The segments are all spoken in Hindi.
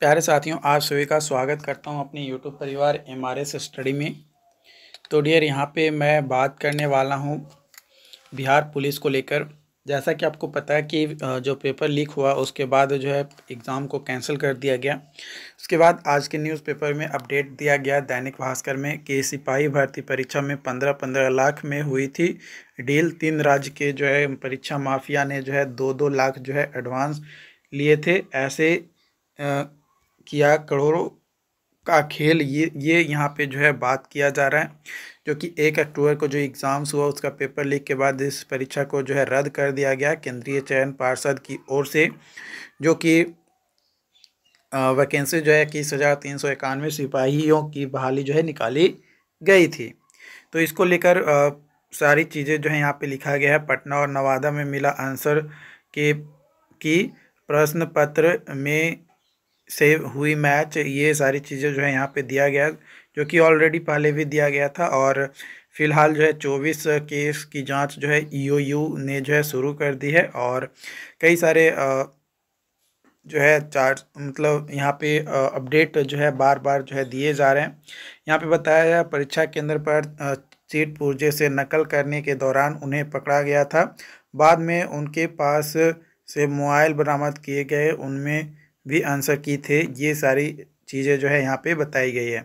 प्यारे साथियों आप सभी का स्वागत करता हूं अपने YouTube परिवार एम आर एस स्टडी में तो डियर यहां पे मैं बात करने वाला हूं बिहार पुलिस को लेकर जैसा कि आपको पता है कि जो पेपर लीक हुआ उसके बाद जो है एग्ज़ाम को कैंसिल कर दिया गया उसके बाद आज के न्यूज़पेपर में अपडेट दिया गया दैनिक भास्कर में कि सिपाही भर्ती परीक्षा में पंद्रह पंद्रह लाख में हुई थी डील तीन राज्य के जो है परीक्षा माफिया ने जो है दो दो लाख जो है एडवांस लिए थे ऐसे आ, किया करोड़ों का खेल ये ये यहाँ पे जो है बात किया जा रहा है जो कि एक अक्टूबर को जो एग्ज़ाम्स हुआ उसका पेपर लीक के बाद इस परीक्षा को जो है रद्द कर दिया गया केंद्रीय चयन पार्षद की ओर से जो कि वैकेंसी जो है इक्कीस हज़ार तीन सौ इक्यानवे सिपाहियों की बहाली जो है निकाली गई थी तो इसको लेकर सारी चीज़ें जो है यहाँ पे लिखा गया है पटना और नवादा में मिला आंसर के की प्रश्न पत्र में सेव हुई मैच ये सारी चीज़ें जो है यहाँ पे दिया गया जो कि ऑलरेडी पहले भी दिया गया था और फिलहाल जो है चौबीस केस की जांच जो है ईओयू e ने जो है शुरू कर दी है और कई सारे जो है चार्ट मतलब यहाँ पे अपडेट जो है बार बार जो है दिए जा रहे हैं यहाँ पे बताया गया परीक्षा केंद्र पर चीट पुर्जे से नकल करने के दौरान उन्हें पकड़ा गया था बाद में उनके पास से मोबाइल बरामद किए गए उनमें भी आंसर की थे ये सारी चीज़ें जो है यहाँ पे बताई गई है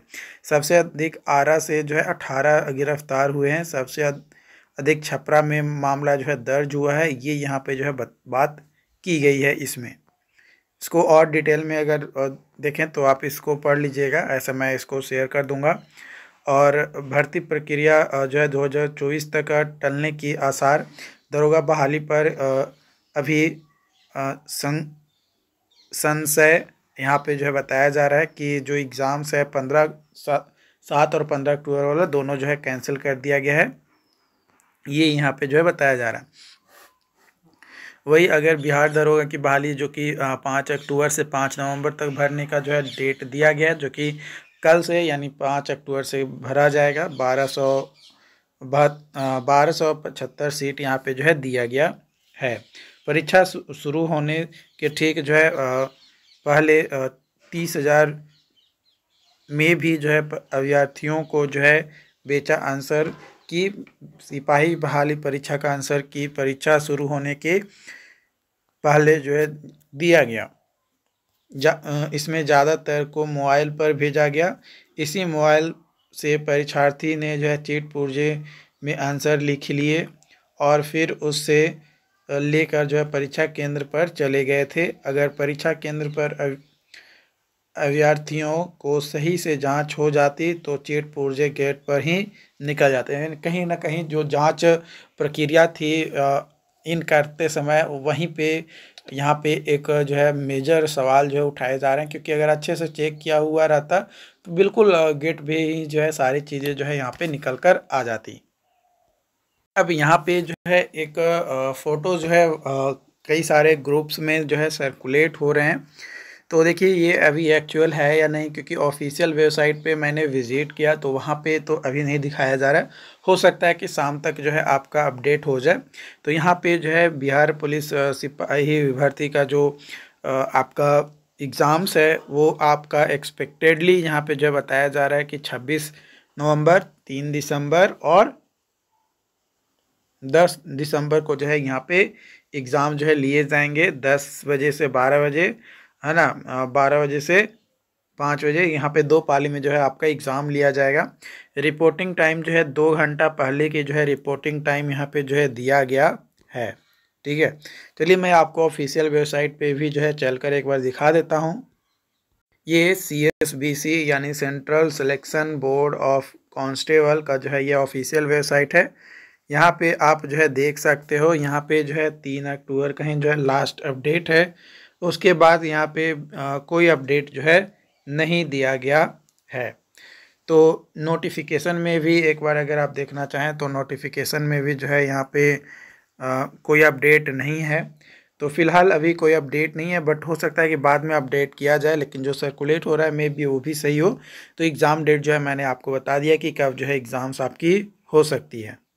सबसे अधिक आरा से जो है अठारह गिरफ्तार हुए हैं सबसे अधिक छपरा में मामला जो है दर्ज हुआ है ये यहाँ पे जो है बात की गई है इसमें इसको और डिटेल में अगर देखें तो आप इसको पढ़ लीजिएगा ऐसा मैं इसको शेयर कर दूँगा और भर्ती प्रक्रिया जो है चौबीस तक टलने की आसार दरोगा बहाली पर अभी संघ सन से यहाँ पे जो है बताया जा रहा है कि जो एग्ज़ाम्स है पंद्रह सात और पंद्रह अक्टूबर वाला दोनों जो है कैंसिल कर दिया गया है ये यहाँ पे जो है बताया जा रहा है वही अगर बिहार दरोगा की बहाली जो कि पाँच अक्टूबर से पाँच नवंबर तक भरने का जो है डेट दिया गया है जो कि कल से यानी पाँच अक्टूबर से भरा जाएगा बारह सौ बारह सौ पचहत्तर सीट यहाँ पर जो है दिया गया है परीक्षा शुरू होने के ठीक जो है पहले तीस हजार में भी जो है अभ्यर्थियों को जो है बेचा आंसर की सिपाही बहाली परीक्षा का आंसर की परीक्षा शुरू होने के पहले जो है दिया गया जा, इसमें ज़्यादातर को मोबाइल पर भेजा गया इसी मोबाइल से परीक्षार्थी ने जो है चीट पुर्जे में आंसर लिख लिए और फिर उससे लेकर जो है परीक्षा केंद्र पर चले गए थे अगर परीक्षा केंद्र पर अभ्यर्थियों को सही से जांच हो जाती तो चेट पुर्जे गेट पर ही निकल जाते हैं कहीं ना कहीं जो जांच प्रक्रिया थी इन करते समय वहीं पे यहाँ पे एक जो है मेजर सवाल जो है उठाए जा रहे हैं क्योंकि अगर अच्छे से चेक किया हुआ रहता तो बिल्कुल गेट भी जो है सारी चीज़ें जो है यहाँ पे निकल कर आ जाती अब यहाँ पे जो है एक फ़ोटो जो है कई सारे ग्रुप्स में जो है सर्कुलेट हो रहे हैं तो देखिए ये अभी एक्चुअल है या नहीं क्योंकि ऑफिशियल वेबसाइट पे मैंने विज़िट किया तो वहाँ पे तो अभी नहीं दिखाया जा रहा है हो सकता है कि शाम तक जो है आपका अपडेट हो जाए तो यहाँ पे जो है बिहार पुलिस सिपाही विभर्ती का जो आपका एग्ज़ाम्स है वो आपका एक्सपेक्टेडली यहाँ पे जो बताया जा रहा है कि छब्बीस नवम्बर तीन दिसंबर और दस दिसंबर को जो है यहाँ पे एग्ज़ाम जो है लिए जाएंगे दस बजे से बारह बजे है ना बारह बजे से पाँच बजे यहाँ पे दो पाली में जो है आपका एग्ज़ाम लिया जाएगा रिपोर्टिंग टाइम जो है दो घंटा पहले की जो है रिपोर्टिंग टाइम यहाँ पे जो है दिया गया है ठीक है चलिए मैं आपको ऑफिशियल वेबसाइट पे भी जो है चलकर एक बार दिखा देता हूँ ये सी एस बी सी यानी central selection board of constable का जो है ये ऑफिशियल वेबसाइट है यहाँ पे आप जो है देख सकते हो यहाँ पे जो है तीन अक्टूबर कहीं जो है लास्ट अपडेट है उसके बाद यहाँ पे आ, कोई अपडेट जो है नहीं दिया गया है तो नोटिफिकेशन में भी एक बार अगर आप देखना चाहें तो नोटिफिकेशन में भी जो है यहाँ पे आ, कोई अपडेट नहीं है तो फिलहाल अभी कोई अपडेट नहीं है बट हो सकता है कि बाद में अपडेट किया जाए लेकिन जो सर्कुलेट हो रहा है मे बी वो भी सही हो तो एग्ज़ाम डेट जो है मैंने आपको बता दिया कि कब जो है एग्ज़ाम्स आपकी हो सकती है